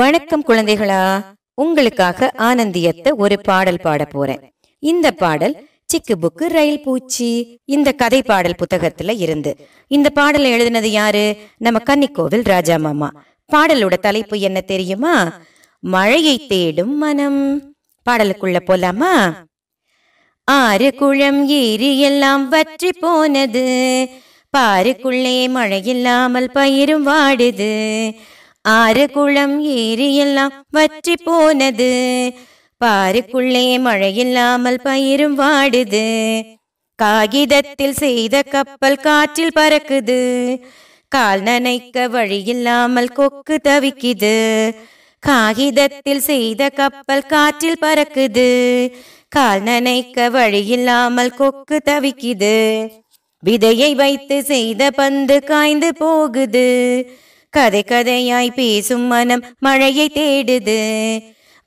வணக்கம் குழந்தைகளா உங்களுக்காக ஆனந்தியத்தை ஒரு பாடல் பாட போறேன் இந்த பாடல் சிக்கு புக்கு ரயில் பூச்சி இந்த கதை பாடல் புத்தகத்துல இருந்து இந்த பாடலை எழுதினது யாரு நம்ம கன்னிக்கோவில் ராஜா மாமா பாடலோட தலைப்பு என்ன தெரியுமா மழையை தேடும் மனம் பாடலுக்குள்ள போலாமா ஆறு குளம் ஏறி எல்லாம் வற்றி போனது பாருக்குள்ளே மழை இல்லாமல் பயிரும் வாடுது ആരക്കുളം ഏരിയെല്ലാം വറ്റിപ്പോനത് പാറക്കുള്ളേ മഴയില്ലാമൽ പയരും വാടുത് കാഗിതത്തിൽ ചെയ്ത കപ്പൽ കാറ്റിൽ പറക്കുത് കാൽ നനയ്ക്ക വഴിയില്ലാമൽ കൊക്ക് തവിക്കുത് കാഗിതത്തിൽ ചെയ്ത കപ്പൽ കാറ്റിൽ പറക്കുത് കാൽ നനയ്ക്ക வழியில்லாமல் கொக்கு தவிக்குது விதையை வைத்து செய்த பந்து காய்ந்து போகுது கதை கதையாய் பேசும் மனம் மழையை தேடுது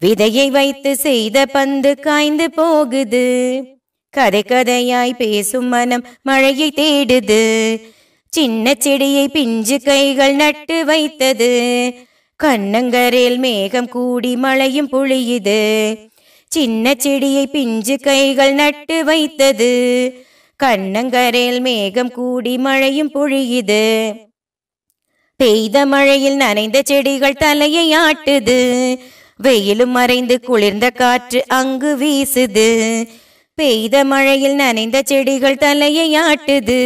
விதையை வைத்து செய்த பந்து காய்ந்து போகுது கதை கதையாய் பேசும் மனம் மழையை தேடுது சின்ன செடியை பிஞ்சு கைகள் நட்டு வைத்தது கண்ணங்கரேல் மேகம் கூடி மழையும் புழியுது சின்ன செடியை பிஞ்சு கைகள் நட்டு வைத்தது கண்ணங்கரேல் மேகம் கூடி மழையும் புழியுது பெய்த மழையில் நனைந்த செடிகள் தலையை ஆட்டுது வெயிலும் மறைந்து குளிர்ந்த காற்று அங்கு வீசுது பெய்த மழையில் நனைந்த செடிகள் தலையை ஆட்டுது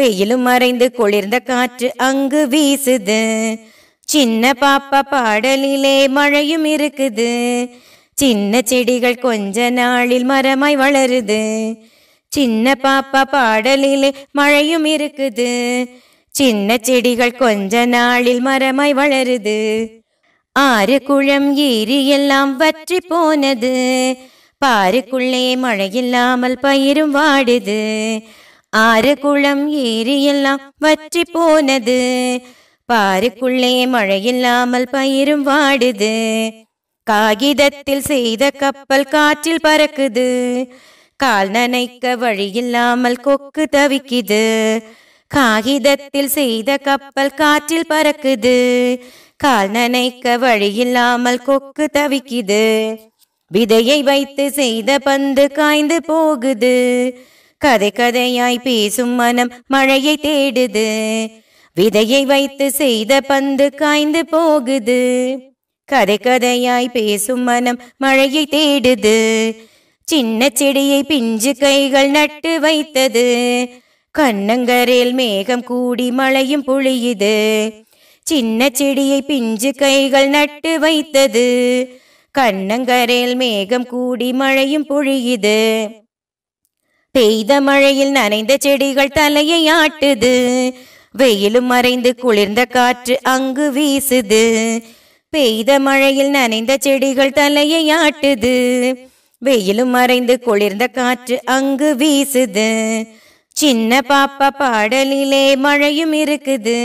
வெயிலும் மறைந்து குளிர்ந்த காற்று அங்கு வீசுது சின்ன பாப்பா பாடலிலே மழையும் இருக்குது சின்ன செடிகள் கொஞ்ச நாளில் மரமாய் வளருது சின்ன பாப்பா பாடலிலே மழையும் இருக்குது சின்ன செடிகள் கொஞ்ச நாளில் மரமாய் வளருது ஆறு குளம் ஏறி எல்லாம் வற்றி போனது பாருக்குள்ளே மழையில்லாமல் பயிரும் வாடுது ஆறு குளம் ஏறி எல்லாம் வற்றி போனது பாருக்குள்ளே மழையில்லாமல் பயிரும் வாடுது காகிதத்தில் செய்த கப்பல் காற்றில் பறக்குது கால் நனைக்க வழியில்லாமல் கொக்கு தவிக்குது காகிதத்தில் செய்த கப்பல் காற்றில் பறக்குது கால் நனைக்க வழியில்லாமல் கொக்கு தவிக்குது விதையை வைத்து செய்த பந்து காய்ந்து போகுது கதை கதையாய் பேசும் மனம் மழையை தேடுது விதையை வைத்து செய்த பந்து காய்ந்து போகுது கதை கதையாய் பேசும் மனம் மழையை தேடுது சின்ன செடியை பிஞ்சு கைகள் நட்டு வைத்தது கண்ணங்கரேல் மேகம் கூடி மழையும் புழியுது சின்ன செடியை பிஞ்சு கைகள் நட்டு வைத்தது கண்ணங்கரேல் மேகம் கூடி மழையும் புழியுது பெய்த மழையில் நனைந்த செடிகள் தலையை ஆட்டுது வெயிலும் மறைந்து குளிர்ந்த காற்று அங்கு வீசுது பெய்த மழையில் நனைந்த செடிகள் தலையை ஆட்டுது வெயிலும் மறைந்து குளிர்ந்த காற்று அங்கு வீசுது சின்ன பாப்பா பாடலிலே மழையும் இருக்குது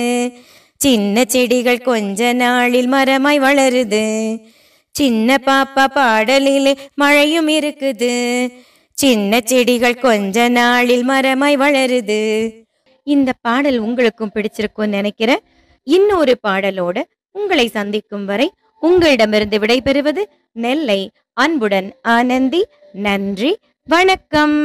சின்ன செடிகள் கொஞ்ச நாளில் மரமாய் வளருது சின்ன பாப்பா பாடலிலே மழையும் இருக்குது சின்ன செடிகள் கொஞ்ச நாளில் மரமாய் வளருது இந்த பாடல் உங்களுக்கும் பிடிச்சிருக்கும் நினைக்கிறேன் இன்னொரு பாடலோட உங்களை சந்திக்கும் வரை உங்களிடமிருந்து விடைபெறுவது நெல்லை அன்புடன் ஆனந்தி நன்றி வணக்கம்